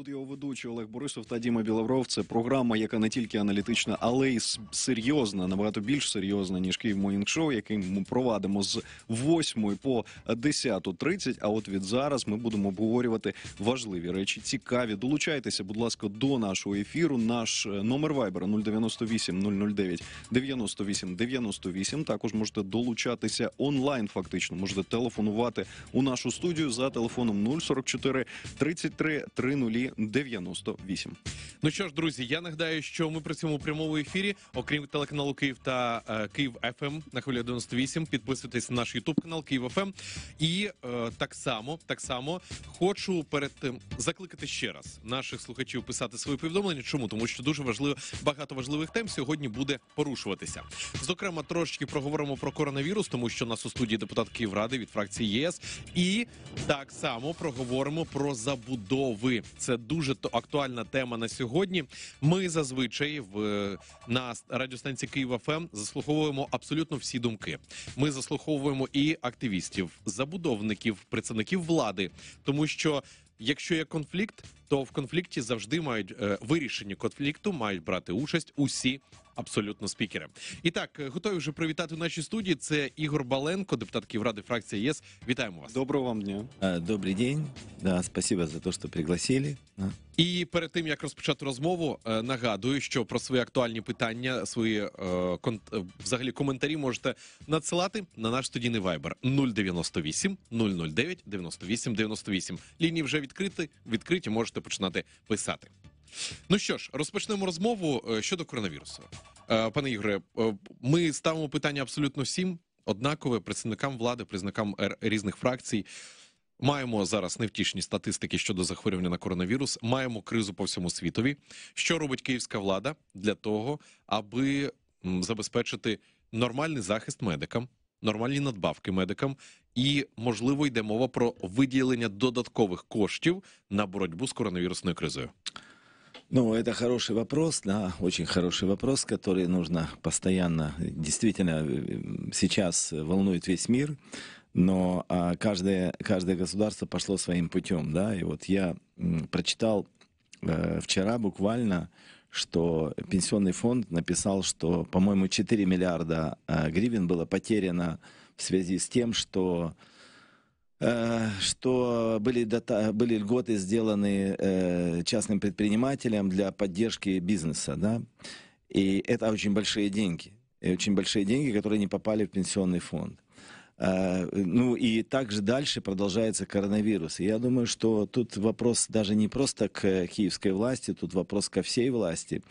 Тут його ведучі Олег Борисов та Діма Білавров. Це програма, яка не тільки аналітична, але й серйозна, набагато більш серйозна ніж Київ Морнінг Шоу, який ми провадимо з 8 по 10.30. А от від зараз ми будемо обговорювати важливі речі. Цікаві. Долучайтеся, будь ласка, до нашого ефіру. Наш е, номер вайбера 098 009 98 98. Також можете долучатися онлайн. Фактично можете телефонувати у нашу студію за телефоном 044 33 30 98. Ну що ж, друзі, я нагадаю, що ми працюємо у прямому ефірі, окрім телеканалу Київ та е, Київ ФМ ем» на хвилі 98. Підписуйтесь на наш Ютуб канал Київ ФМ. Ем». І е, так само, так само хочу перед тим закликати ще раз наших слухачів писати свої повідомлення. Чому тому, що дуже важливо багато важливих тем сьогодні буде порушуватися. Зокрема, трошечки проговоримо про коронавірус, тому що нас у студії депутат Київради від фракції ЄС, і так само проговоримо про забудови. Це це дуже актуальна тема на сьогодні. Ми зазвичай в е, на радіостанції Києва ФМ ем заслуховуємо абсолютно всі думки. Ми заслуховуємо і активістів, забудовників, представників влади, тому що якщо є конфлікт, то в конфлікті завжди мають е, вирішенні конфлікту, мають брати участь усі абсолютно спікери. І так, е, готові вже привітати в нашій студії. Це Ігор Баленко, депутат Київради фракції ЄС. Вітаємо вас. Доброго вам дня. Е, добрий день. Да, спасибо за те, що пригласили. І перед тим як розпочати розмову, е, нагадую, що про свої актуальні питання, свої е, взагалі коментарі можете надсилати на наш студійний вайбер 098 009 98 98. Лінії вже відкриті. Відкриті можете можете починати писати. Ну що ж, розпочнемо розмову е, щодо коронавірусу, е, пане Ігоре. Е, ми ставимо питання абсолютно всім, однакове представникам влади, признакам різних фракцій. Маємо зараз невтішні статистики щодо захворювання на коронавірус. Маємо кризу по всьому світові. Що робить київська влада для того, аби забезпечити нормальний захист медикам, нормальні надбавки медикам і можливо йде мова про виділення додаткових коштів на боротьбу з коронавірусною кризою. Ну, это хороший вопрос, да, очень хороший вопрос, который нужно постоянно, действительно, э, э, сейчас волнует весь мир, но а, каждое, каждое государство пошло своим путем, да, и вот я прочитал э, вчера буквально, что пенсионный фонд написал, что, по-моему, 4 миллиарда гривен было потеряно в связи с тем, что э, что были, дата, были льготы сделаны э, частным предпринимателям для поддержки бизнеса, да, и это очень большие деньги, и очень большие деньги, которые не попали в пенсионный фонд. Э, ну и также дальше продолжается коронавирус. И я думаю, что тут вопрос даже не просто к киевской власти, тут вопрос ко всей власти.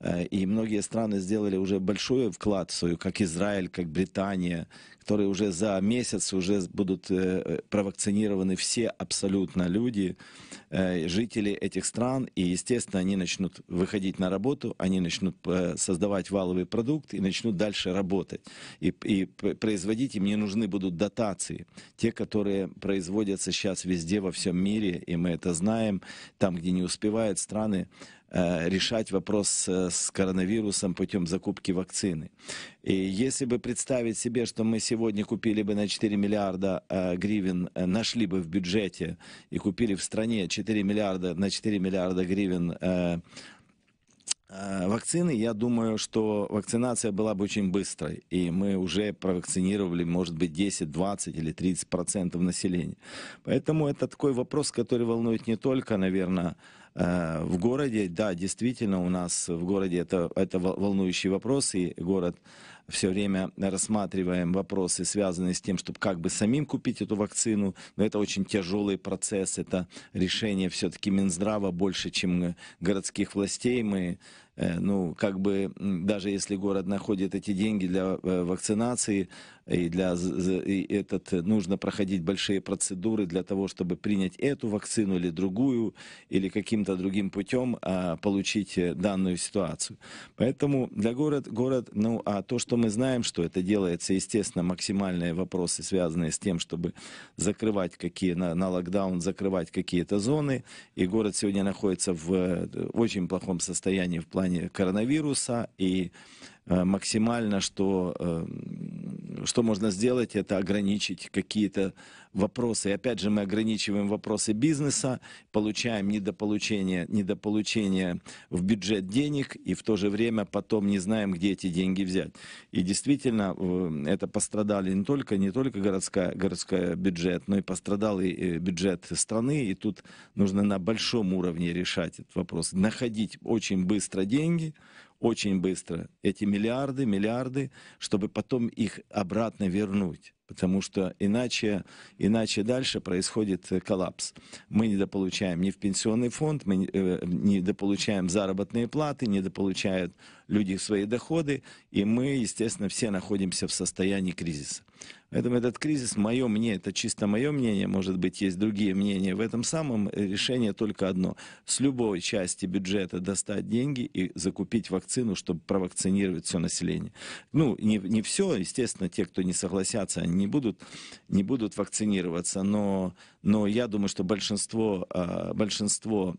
Э, и многие страны сделали уже большой вклад в свою, как Израиль, как Британия, которые уже за месяц уже будут э, э, провакцинированы все абсолютно люди, э, жители этих стран, и, естественно, они начнут выходить на работу, они начнут создавать валовый продукт и начнут дальше работать. И, и производить им не нужны будут дотации, те, которые производятся сейчас везде во всем мире, и мы это знаем, там, где не успевают страны, Э, решать вопрос э, с коронавирусом путем закупки вакцины. И если бы представить себе, что мы сегодня купили бы на 4 миллиарда э, гривен, нашли бы в бюджете и купили в стране 4 миллиарда, на 4 миллиарда гривен вакцины, я думаю, что вакцинация была бы очень быстрой, и мы уже провакцинировали, может быть, 10, 20 или 30 процентов населения. Поэтому это такой вопрос, который волнует не только, наверное, Э, в городе, да, действительно, у нас в городе это, это волнующий вопрос, и город все время рассматриваем вопросы, связанные с тем, чтобы как бы самим купить эту вакцину, но это очень тяжелый процесс, это решение все-таки Минздрава больше, чем городских властей. Мы Э, ну, как бы, даже если город находит эти деньги для э, вакцинации, и для и этот, э, нужно проходить большие процедуры для того, чтобы принять эту вакцину или другую, или каким-то другим путем а, получить данную ситуацию. Поэтому для город, город, ну, а то, что мы знаем, что это делается, естественно, максимальные вопросы, связанные с тем, чтобы закрывать какие, на, на локдаун закрывать какие-то зоны, и город сегодня находится в очень плохом состоянии в плане коронавируса и Э, максимально, что, э, что можно сделать, это ограничить какие-то вопросы. И опять же, мы ограничиваем вопросы бизнеса, получаем недополучение, недополучение в бюджет денег, и в то же время потом не знаем, где эти деньги взять. И действительно, э, это пострадали не только, не только городская, городская бюджет, но и пострадал и бюджет страны, и тут нужно на большом уровне решать этот вопрос. Находить очень быстро деньги, очень быстро эти миллиарды, миллиарды, чтобы потом их обратно вернуть потому что иначе, иначе дальше происходит э, коллапс. Мы недополучаем ни в пенсионный фонд, мы э, недополучаем заработные платы, недополучают люди свои доходы, и мы, естественно, все находимся в состоянии кризиса. Поэтому этот кризис, мое мнение, это чисто мое мнение, может быть, есть другие мнения в этом самом, э, решение только одно. С любой части бюджета достать деньги и закупить вакцину, чтобы провакцинировать все население. Ну, не, не все, естественно, те, кто не согласятся, они не будут, не будут вакцинироваться. Но, но я думаю, что большинство, а, большинство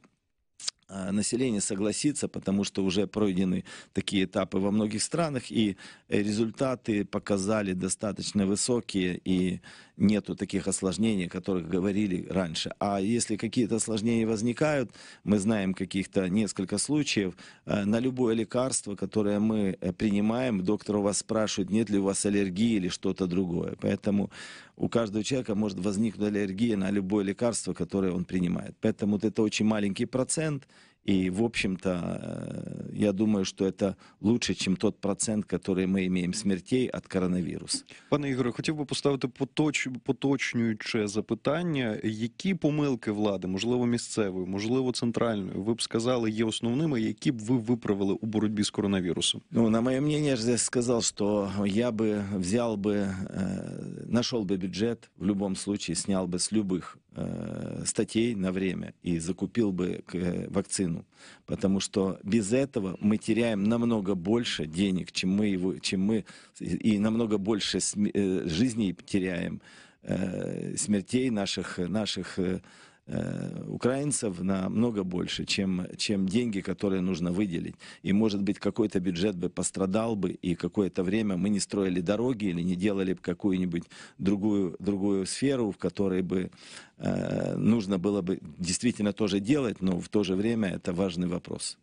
а, население согласится, потому что уже пройдены такие этапы во многих странах, и результаты показали достаточно высокие, и нету таких осложнений, о которых говорили раньше. А если какие-то осложнения возникают, мы знаем каких-то несколько случаев, э, на любое лекарство, которое мы э, принимаем, доктор у вас спрашивает, нет ли у вас аллергии или что-то другое. Поэтому у каждого человека может возникнуть аллергия на любое лекарство, которое он принимает. Поэтому вот это очень маленький процент, И, в общем-то, э, я думаю, что это лучше, чем тот процент, который мы имеем смертей от коронавируса. Пане Ігоре, хотів би поставити поточ... поточнююче запитання, які помилки влади, можливо, місцевої, можливо, центральної, ви б сказали, є основними, які б ви виправили у боротьбі з коронавірусом? Ну, на моє мнение, я ж здесь сказав, що я би взяв би, знайшов е, би бюджет, в будь-якому випадку, зняв би з любых Э, статей на время и закупил бы э, вакцину. Потому что без этого мы теряем намного больше денег, чем мы, его, чем мы и намного больше э, жизней теряем, смертей наших, наших Э, украинцев намного больше, чем, чем деньги, которые нужно выделить. И, может быть, какой-то бюджет бы пострадал бы, и какое-то время мы не строили дороги или не делали бы какую-нибудь другую, другую сферу, в которой бы э, нужно было бы действительно тоже делать, но в то же время это важный вопрос.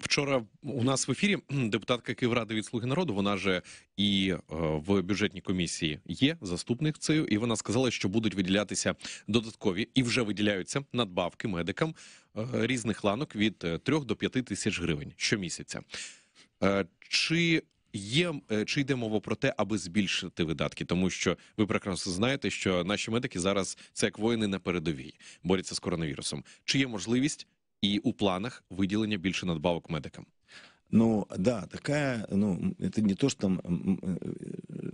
Вчора у нас в ефірі депутатка Київради від Слуги народу. Вона же і е, в бюджетній комісії є заступник цею, і вона сказала, що будуть виділятися додаткові і вже виділяються надбавки медикам е, різних ланок від 3 е, до 5 тисяч гривень щомісяця. Чи Є чи йде мова про те, аби збільшити видатки, тому що ви прекрасно знаєте, що наші медики зараз це як воїни на передовій борються з коронавірусом. Чи є можливість і у планах виділення більше надбавок медикам. Ну, да, такая, ну, это не то, что э,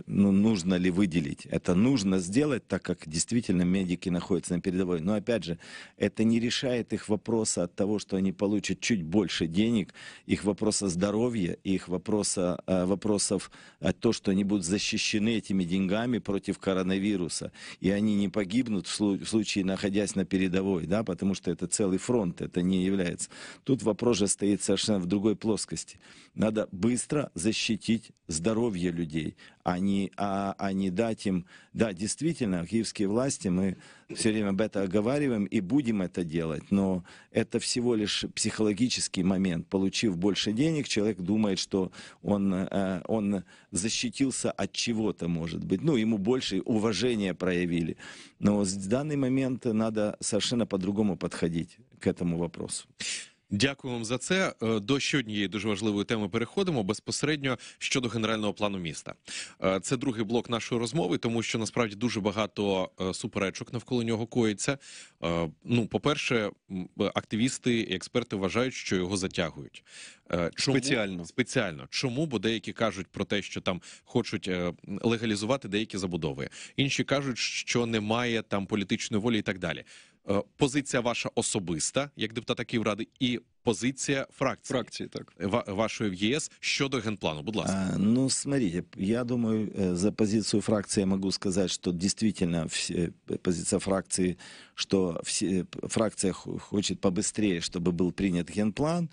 ну, нужно ли выделить. Это нужно сделать, так как действительно медики находятся на передовой. Но опять же, это не решает их вопроса от того, что они получат чуть больше денег, их вопроса здоровья, их вопроса, вопросов от того, что они будут защищены этими деньгами против коронавируса. И они не погибнут в случае, находясь на передовой, да, потому что это целый фронт, это не является. Тут вопрос же стоит совершенно в другой плоскости власти. Надо быстро защитить здоровье людей, а не, а, а не дать им... Да, действительно, киевские власти, мы все время об этом оговариваем и будем это делать, но это всего лишь психологический момент. Получив больше денег, человек думает, что он, э, он защитился от чего-то, может быть. Ну, ему больше уважения проявили. Но в данный момент надо совершенно по-другому подходить к этому вопросу. Дякую вам за це. Е, до ще однієї дуже важливої теми переходимо безпосередньо щодо генерального плану міста. Е, це другий блок нашої розмови, тому що насправді дуже багато е, суперечок навколо нього коїться. Ну, по-перше, активісти і експерти вважають, що його затягують. Чому спеціально спеціально, чому бо деякі кажуть про те, що там хочуть легалізувати деякі забудови, інші кажуть, що немає там політичної волі і так далі. Е, позиція ваша особиста як депутата Київради і позиція фракції Фракции, так. Ва в ЄС щодо генплану, будь ласка. А, ну, смотрите, я думаю, е, за позицію фракції я могу сказать, что действительно все, позиция фракции, что фракція фракция хочет побыстрее, чтобы был принят генплан.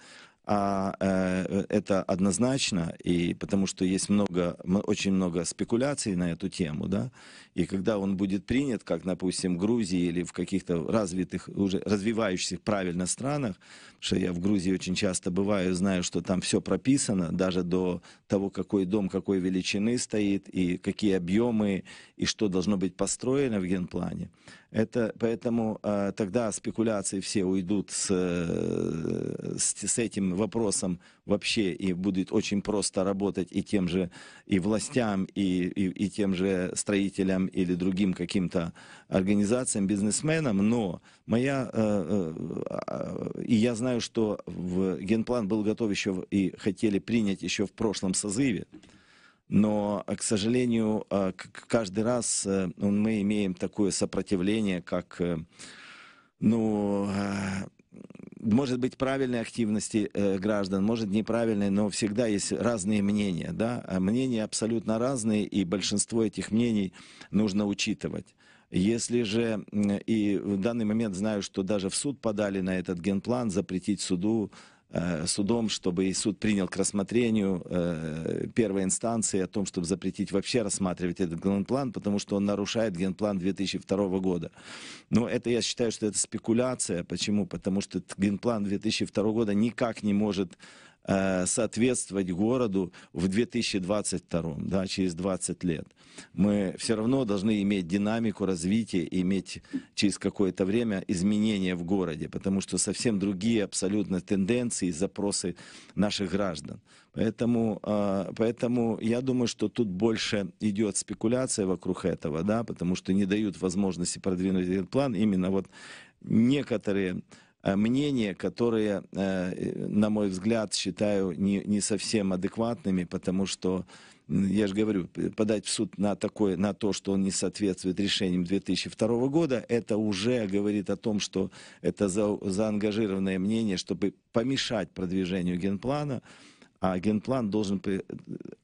а э, это однозначно, и потому что есть много, очень много спекуляций на эту тему, да, и когда он будет принят, как, допустим, в Грузии или в каких-то развитых, уже развивающихся правильно странах, что я в Грузии очень часто бываю, знаю, что там все прописано, даже до того, какой дом, какой величины стоит, и какие объемы, и что должно быть построено в генплане, это, поэтому э, тогда спекуляции все уйдут с, с, с этим вопросом вообще, и будет очень просто работать и тем же, и властям, и, и, и тем же строителям или другим каким-то организациям, бизнесменам. Но моя, э, э, и я знаю, что в генплан был готов еще и хотели принять еще в прошлом созыве. Но, э, к сожалению, э, каждый раз э, ну, мы имеем такое сопротивление, как, ну, может быть, правильной активности граждан, может, неправильной, но всегда есть разные мнения, да, а мнения абсолютно разные, и большинство этих мнений нужно учитывать. Если же, и в данный момент знаю, что даже в суд подали на этот генплан, запретить суду Э, судом, чтобы и суд принял к рассмотрению э, первой инстанции о том, чтобы запретить вообще рассматривать этот генплан, потому что он нарушает генплан 2002 года. Но это я считаю, что это спекуляция. Почему? Потому что генплан 2002 года никак не может Э, соответствовать городу в 2022, да, через 20 лет. Мы все равно должны иметь динамику развития, иметь через какое-то время изменения в городе, потому что совсем другие абсолютно тенденции и запросы наших граждан. Поэтому, э, поэтому я думаю, что тут больше идет спекуляция вокруг этого, да, потому что не дают возможности продвинуть этот план именно вот некоторые Э, мнения, которые, э, на мой взгляд, считаю не, не совсем адекватными, потому что я же говорю, подать в суд на, такое, на то, что он не соответствует решениям 2002 года, это уже говорит о том, что это за, заангажированное мнение, чтобы помешать продвижению генплана. А генплан должен...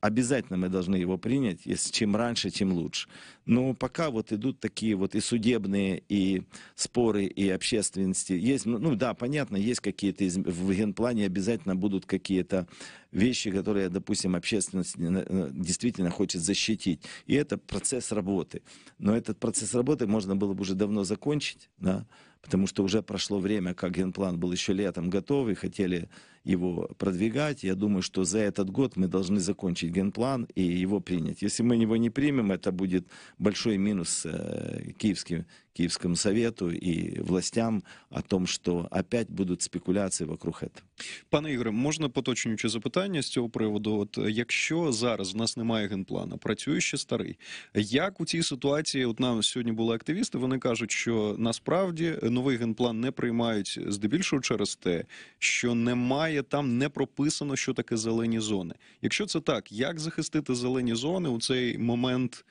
Обязательно мы должны его принять. Если чем раньше, тем лучше. Но пока вот идут такие вот и судебные, и споры, и общественности. Есть, ну да, понятно, есть какие-то... Из... В генплане обязательно будут какие-то вещи, которые, допустим, общественность э, действительно хочет защитить. И это процесс работы. Но этот процесс работы можно было бы уже давно закончить, да, потому что уже прошло время, как генплан был еще летом готов, и хотели его продвигать. Я думаю, что за этот год мы должны закончить генплан и его принять. Если мы его не примем, это будет большой минус э, киевским, Киевскому совету и властям о том, что опять будут спекуляции вокруг этого. Пане Ігоре, можна поточнюючи запитання з цього приводу? От якщо зараз в нас немає генплана, працює ще старий, як у цій ситуації, от нам сьогодні були активісти, вони кажуть, що насправді новий генплан не приймають здебільшого через те, що немає там не прописано, що таке зелені зони. Якщо це так, як захистити зелені зони у цей момент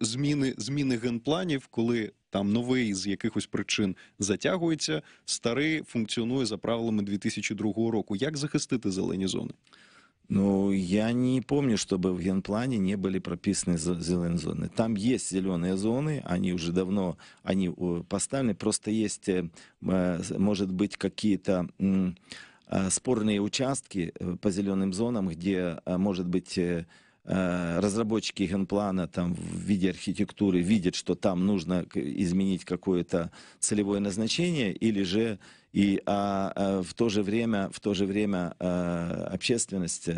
зміни, зміни генпланів, коли там новий з якихось причин затягується, старий функціонує за правилами 2002 року. Як захистити зелені зони? Ну, я не помню, чтобы в генплане не были прописаны зеленые зоны. Там есть зеленые зоны, они уже давно они э, поставлены, просто есть, э, э, может быть, какие-то спорные участки по зеленым зонам, где, может быть, Э, разработчики генплана там в виде архитектуры видят, что там нужно изменить какое-то целевое назначение, или же и а, а в то же время в то же время а, общественность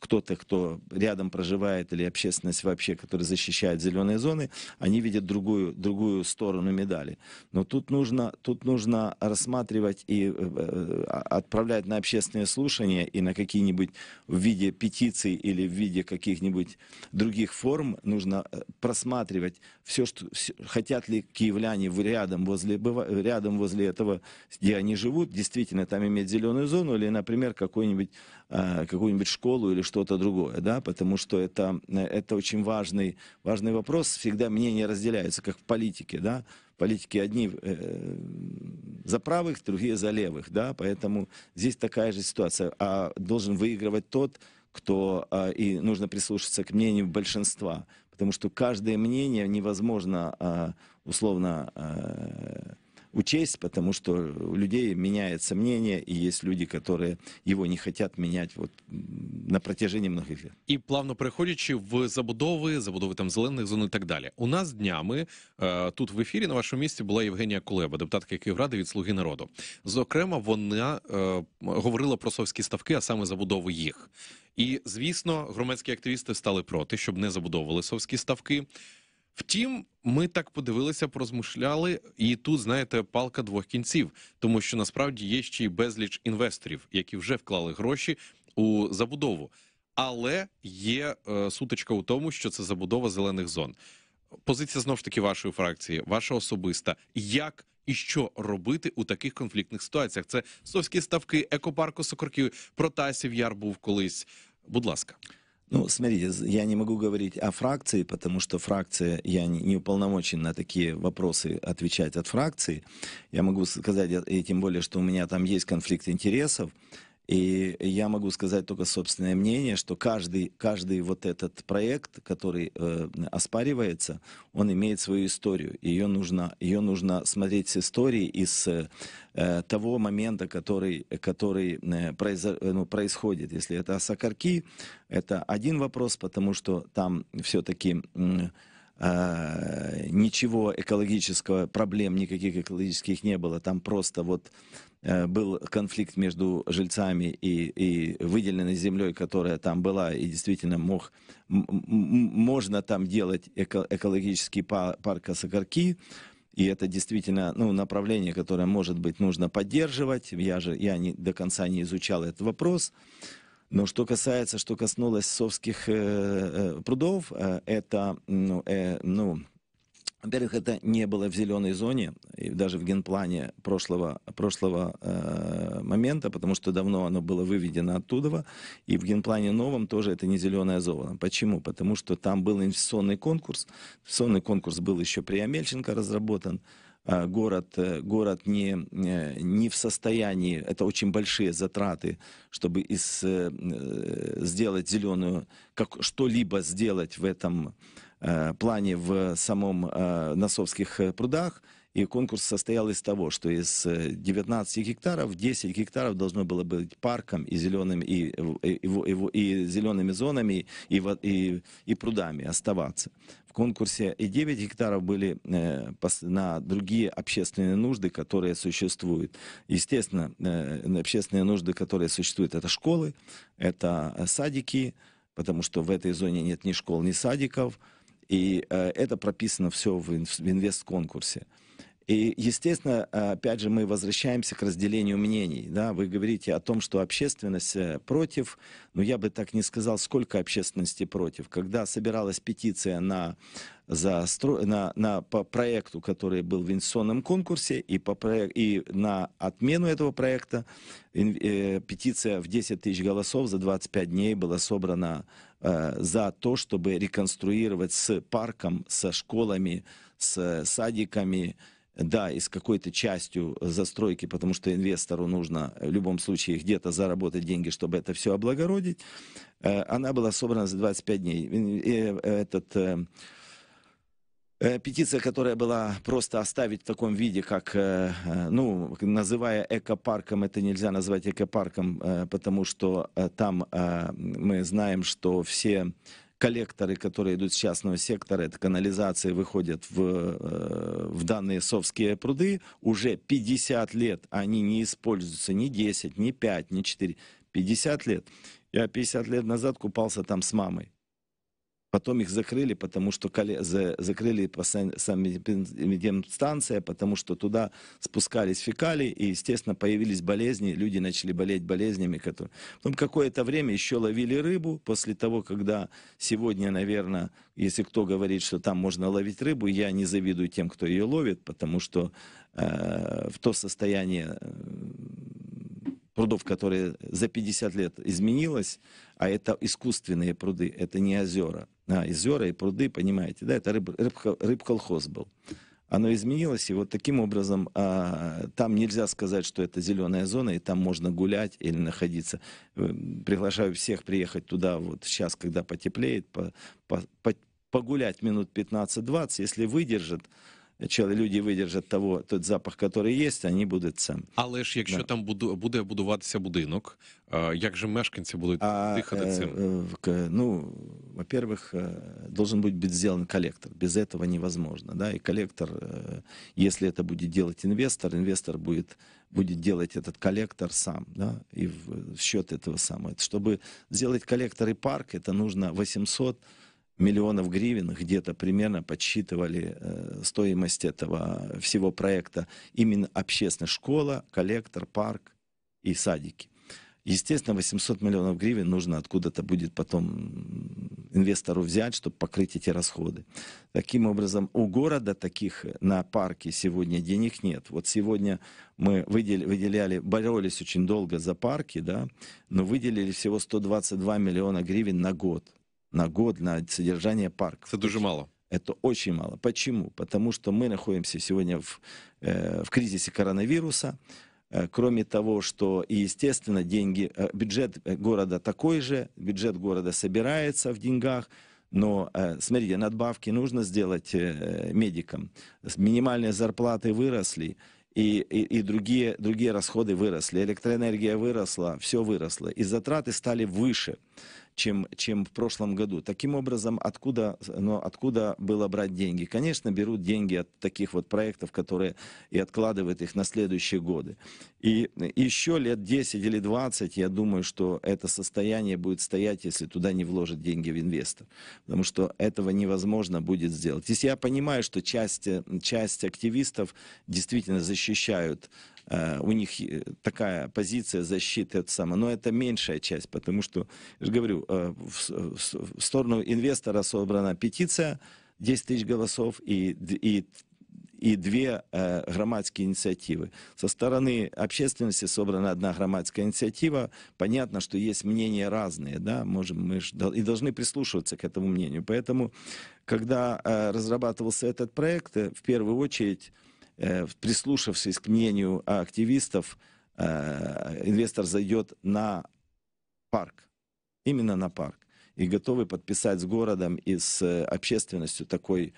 кто-то, кто рядом проживает, или общественность вообще, которая защищает зеленые зоны, они видят другую, другую сторону медали. Но тут нужно, тут нужно рассматривать и э, э, отправлять на общественные слушания и на какие-нибудь в виде петиций или в виде каких-нибудь других форм нужно э, просматривать все, что все, хотят ли киевляне рядом возле, рядом возле этого, где они живут, действительно там иметь зеленую зону или, например, какую-нибудь какую нибудь школу или что что-то другое, да, потому что это, э, это очень важный, важный вопрос. Всегда мнения разделяются, как в политике, да. Политики одни э, за правых, другие за левых, да, поэтому здесь такая же ситуация. А должен выигрывать тот, кто, э, и нужно прислушаться к мнению большинства, потому что каждое мнение невозможно э, условно... Э, учесть, потому что у людей меняется мнение, и есть люди, которые его не хотят менять вот на протяжении многих лет. І плавно переходячи в забудови, забудови там зелених зон і так далі. У нас днями е, тут в ефірі на вашому місці була Євгенія Кулеба, депутатка Київради від Слуги народу. Зокрема, вона е, говорила про совські ставки, а саме забудову їх. І звісно, громадські активісти стали проти, щоб не забудовували совські ставки. Втім, ми так подивилися, порозмишляли, і тут знаєте, палка двох кінців, тому що насправді є ще й безліч інвесторів, які вже вклали гроші у забудову. Але є е, сутичка у тому, що це забудова зелених зон. Позиція знов ж таки вашої фракції, ваша особиста, як і що робити у таких конфліктних ситуаціях? Це совські ставки, екопарку Сокорків, Протасів яр був колись. Будь ласка. Ну, смотрите, я не могу говорить о фракции, потому что фракция, я не, уполномочен на такие вопросы отвечать от фракции. Я могу сказать, э, и тем более, что у меня там есть конфликт интересов, и я могу сказать только собственное мнение, что каждый, каждый вот этот проект, который э, оспаривается, он имеет свою историю. Ее нужно, ее нужно смотреть с истории и с э, э, того момента, который, который э, произ, э, ну, происходит. Если это Сакарки, это один вопрос, потому что там все-таки... Э, Э, ничего экологического, проблем никаких экологических не было. Там просто вот э, был конфликт между жильцами и, и выделенной землей, которая там была, и действительно мог, можно там делать эко экологический парк Осокорки. И это действительно ну, направление, которое, может быть, нужно поддерживать. Я же я не, до конца не изучал этот вопрос. Но что касается, что коснулось совских э, э, прудов, э, это, ну, э, ну, во-первых, это не было в зеленой зоне, и даже в генплане прошлого, прошлого э, момента, потому что давно оно было выведено оттуда, и в генплане новом тоже это не зеленая зона. Почему? Потому что там был инвестиционный конкурс, инвестиционный конкурс был еще при Амельченко разработан, Э, город, э, город не, э, не в состоянии, это очень большие затраты, чтобы из, сделать зеленую, как что-либо сделать в этом плане в самом Носовских прудах, и конкурс состоял из того, что из 19 э, гектаров 10 гектаров должно было быть парком и зелеными, и, и, и, и зелеными зонами и, и, и прудами оставаться. В конкурсе и 9 гектаров были э, на другие общественные нужды, которые существуют. Естественно, э, общественные нужды, которые существуют, это школы, это садики, потому что в этой зоне нет ни школ, ни садиков. И это прописано все в инвест-конкурсе. И, естественно, опять же, мы возвращаемся к разделению мнений. Да? Вы говорите о том, что общественность э, против, но ну, я бы так не сказал, сколько общественности против. Когда собиралась петиция на за на, на, по проекту, который был в инвестиционном конкурсе, и, по проект... и на отмену этого проекта э, петиция в 10 тысяч голосов за 25 дней была собрана э, за то, чтобы реконструировать с парком, со школами, с э, садиками, да, и с какой-то частью э, застройки, потому что инвестору нужно э, в любом случае где-то заработать деньги, чтобы это все облагородить. Э, она была собрана за 25 дней. И этот эм, Петиция, которая была просто оставить в таком виде, как, ну, называя экопарком, это нельзя назвать экопарком, потому что там мы знаем, что все коллекторы, которые идут с частного сектора, это канализации, выходят в, э, в данные совские пруды. Уже 50 лет они не используются ни 10, ни 5, ни 4. 50 лет. Я 50 лет назад купался там с мамой. Потом их закрыли, потому что закрыли санэпидемстанция, потому что туда спускались фекалии, и, естественно, появились болезни, люди начали болеть болезнями. Которые... Потом какое-то время еще ловили рыбу, после того, когда сегодня, наверное, если кто говорит, что там можно ловить рыбу, я не завидую тем, кто ее ловит, потому что э, в то состояние э, прудов, которые за 50 лет изменилось, а это искусственные пруды, это не озера. А, озера и пруды, понимаете, да, это рыб, рыб, рыбколхоз был. Оно изменилось, и вот таким образом а, там нельзя сказать, что это зеленая зона, и там можно гулять или находиться. Э, приглашаю всех приехать туда вот сейчас, когда потеплеет, по, по, по, погулять минут 15-20, если выдержит, люди выдержат того, тот запах, который есть, они будут сам. Але ж если да. там буду, буде будуватися будинок, как же мешканці будут а, дихати цим? Ну, во-первых, должен быть сделан коллектор. Без этого невозможно. Да? И коллектор, э, если это будет делать инвестор, инвестор будет будет делать этот коллектор сам, да, и в счет этого самого. Чтобы сделать коллектор и парк, это нужно 800 миллионов гривен где-то примерно подсчитывали э, стоимость этого всего проекта именно общественная школа, коллектор, парк и садики. Естественно, 800 миллионов гривен нужно откуда-то будет потом инвестору взять, чтобы покрыть эти расходы. Таким образом, у города таких на парке сегодня денег нет. Вот сегодня мы выделяли, выделяли боролись очень долго за парки, да, но выделили всего 122 миллиона гривен на год – на год на содержание парка. Это очень мало. Это очень мало. Почему? Потому что мы находимся сегодня в, э, в кризисе коронавируса. Э, кроме того, что и, естественно, деньги, э, бюджет города такой же, бюджет города собирается в деньгах, но, смотрите, надбавки нужно сделать медикам. Минимальные зарплаты выросли, и, и, и другие, другие расходы выросли. Электроэнергия выросла, все выросло. И затраты стали выше чем, чем в прошлом году. Таким образом, откуда, но откуда было брать деньги? Конечно, берут деньги от таких вот проектов, которые и откладывают их на следующие годы. И еще лет 10 или 20, я думаю, что это состояние будет стоять, если туда не вложат деньги в инвестор. Потому что этого невозможно будет сделать. Если я понимаю, что часть, часть активистов действительно защищают Э, у них э, такая позиция защиты, от самое. но это меньшая часть, потому что, я же говорю, э, в сторону инвестора собрана петиция, 10 тысяч голосов и, и и две громадские инициативы. Со стороны общественности собрана одна громадская инициатива. Понятно, что есть мнения разные, да, можем мы ж, и должны прислушиваться к этому мнению. Поэтому, когда разрабатывался этот проект, в первую очередь Э, прислушавшись к мнению активистов, э, инвестор зайдет на парк, именно на парк, и готовы подписать с городом и с э, общественностью такой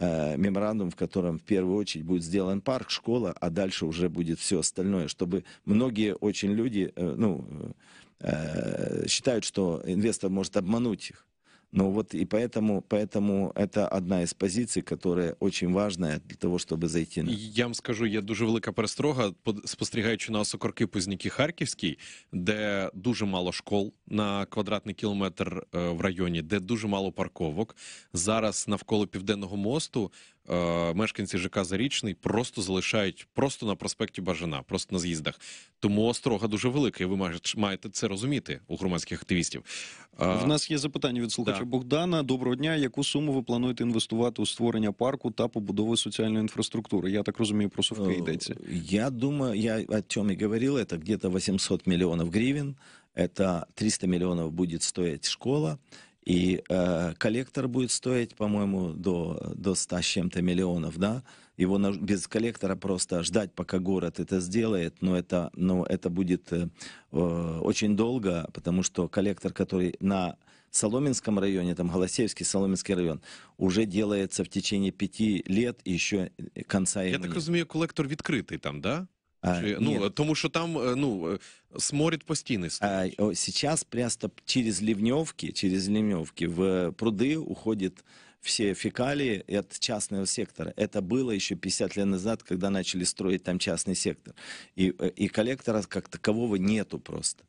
меморандум, в котором в первую очередь будет сделан парк, школа, а дальше уже будет все остальное, чтобы многие очень люди ну, считают, что инвестор может обмануть их. Ну вот и поэтому, поэтому это одна із позицій, яка очень важна для того, щоб зайти на я вам скажу. Є дуже велика перестрога, спостерігаючи на осокорки Позняки Харківській, де дуже мало школ на квадратний кілометр е, в районі, де дуже мало парковок. Зараз навколо південного мосту Е, мешканці ЖК Зарічний просто залишають просто на проспекті Бажана, просто на з'їздах. Тому острога дуже велика, і ви маєте це розуміти у громадських активістів. Е, В нас є запитання від слухача да. Богдана. Доброго дня. Яку суму ви плануєте інвестувати у створення парку та побудову соціальної інфраструктури? Я так розумію, про совки е, йдеться. Я думаю, я о чем и говорил, это где-то 800 мільйонів гривень, это 300 мільйонів будет стоить школа. И э, коллектор будет стоить, по-моему, до, до 100 с чем-то миллионов, да? Его на, без коллектора просто ждать, пока город это сделает, но это, но это будет э, э, очень долго, потому что коллектор, который на Соломенском районе, там Голосеевский, Соломенский район, уже делается в течение пяти лет, и еще э, конца Я так разумею, коллектор открытый там, да? Чи, а, ну, потому что там э, ну, э, смотрит постійний. А, Стоит. Сейчас просто через ливневки, через ливневки в пруды уходит все фекалии от частного сектора. Это было еще 50 лет назад, когда начали строить там частный сектор. И, э, и коллектора как такового нету просто.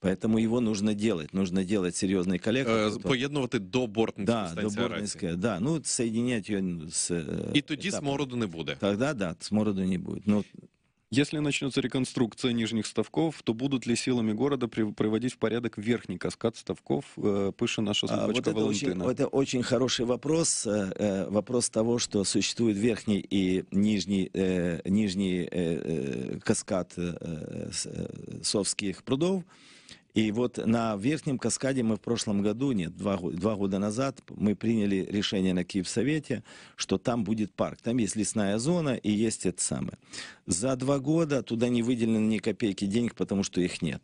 Поэтому его нужно делать. Нужно делать серьезный коллектор. Е, который... Поєднувати до Бортницької да, станції до Бортницької, да. Ну, соединять ее с... И тоді смороду не будет. Тогда, да, смороду ну, не будет. Но... Если начнется реконструкция нижних ставков, то будут ли силами города приводить в порядок верхний каскад ставков э, Пыши наша судьбочка а, вот это Валентина? Очень, это очень хороший вопрос. Э, э, вопрос того, что существует верхний и нижний, э, нижний э, э каскад э, э, э совских прудов. И вот на Верхнем Каскаде мы в прошлом году, нет, два, два года назад, мы приняли решение на Киевсовете, что там будет парк. Там есть лесная зона и есть это самое. За два года туда не выделено ни копейки денег, потому что их нет.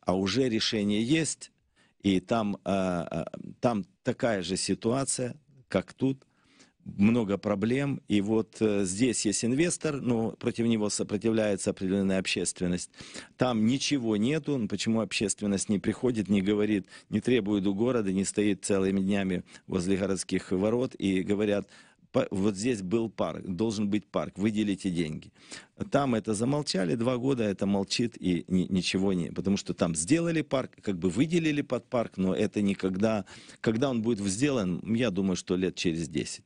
А уже решение есть, и там, а, а, там такая же ситуация, как тут много проблем. И вот э, здесь есть инвестор, но против него сопротивляется определенная общественность. Там ничего нету. Ну, почему общественность не приходит, не говорит, не требует у города, не стоит целыми днями возле городских ворот и говорят, вот здесь был парк, должен быть парк, выделите деньги. Там это замолчали, два года это молчит и ни, ничего не... Потому что там сделали парк, как бы выделили под парк, но это никогда... Когда он будет сделан, я думаю, что лет через 10.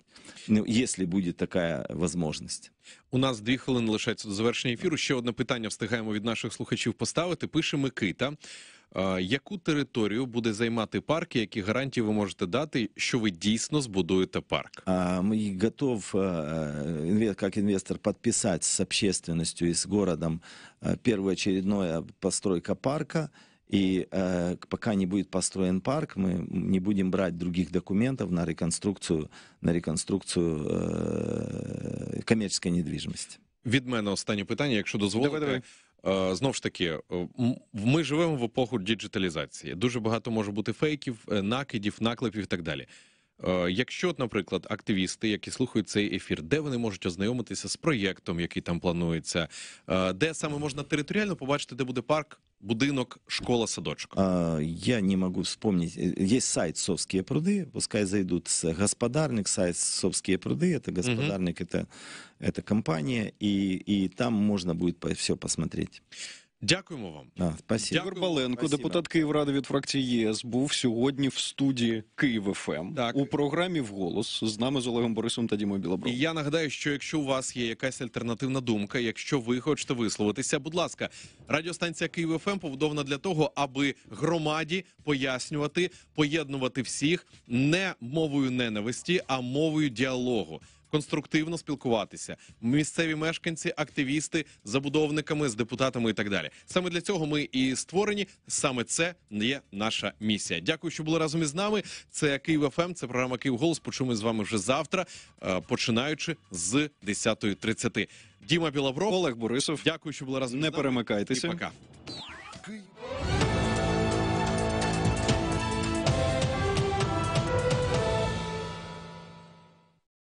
Ну, если будет такая возможность. У нас дві хвилини лишається до завершення ефіру. Ще одне питання встигаємо від наших слухачів поставити. Пише Микита. Яку територію буде займати парк? і Які гарантії ви можете дати, що ви дійсно збудуєте парк? Ми готов як інвестор підписати з общественністю і з городом першоочередне постройка парка. И э, пока не будет построен парк, мы не будем брать других документов на реконструкцию, на реконструкцию э, коммерческой недвижимости. Від мене останнє питання, якщо дозволите. Давай, давай. Е, знову ж таки, е, ми живемо в епоху діджиталізації. Дуже багато може бути фейків, е, накидів, наклепів і так далі. Якщо, наприклад, активісти, які слухають цей ефір, де вони можуть ознайомитися з проєктом, який там планується, де саме можна територіально побачити, де буде парк, будинок, школа, садочек? А, я не могу вспомнить. Э, есть сайт «Совские пруды», пускай зайдут с господарник, сайт «Совские пруды», это господарник, угу. это, это компания, и, и там можно будет все посмотреть. Дякуємо вам. А, спасибо. Ігор Баленко, спасибо. депутат Київради від фракції ЄС, був сьогодні в студії Київ ФМ ем. так. у програмі голос з нами з Олегом Борисом та Дімою Білобровим. І Я нагадаю, що якщо у вас є якась альтернативна думка, якщо ви хочете висловитися, будь ласка, радіостанція Київ ФМ ем побудована для того, аби громаді пояснювати, поєднувати всіх не мовою ненависті, а мовою діалогу конструктивно спілкуватися. Місцеві мешканці, активісти, забудовниками з депутатами і так далі. Саме для цього ми і створені. Саме це є наша місія. Дякую, що були разом із нами. Це Київ ФМ, ем, це програма Київ Голос. Почуємо з вами вже завтра, е, починаючи з 10.30. Діма Білавров, Олег Борисов. Дякую, що були разом. Не з перемикайтеся. І пока.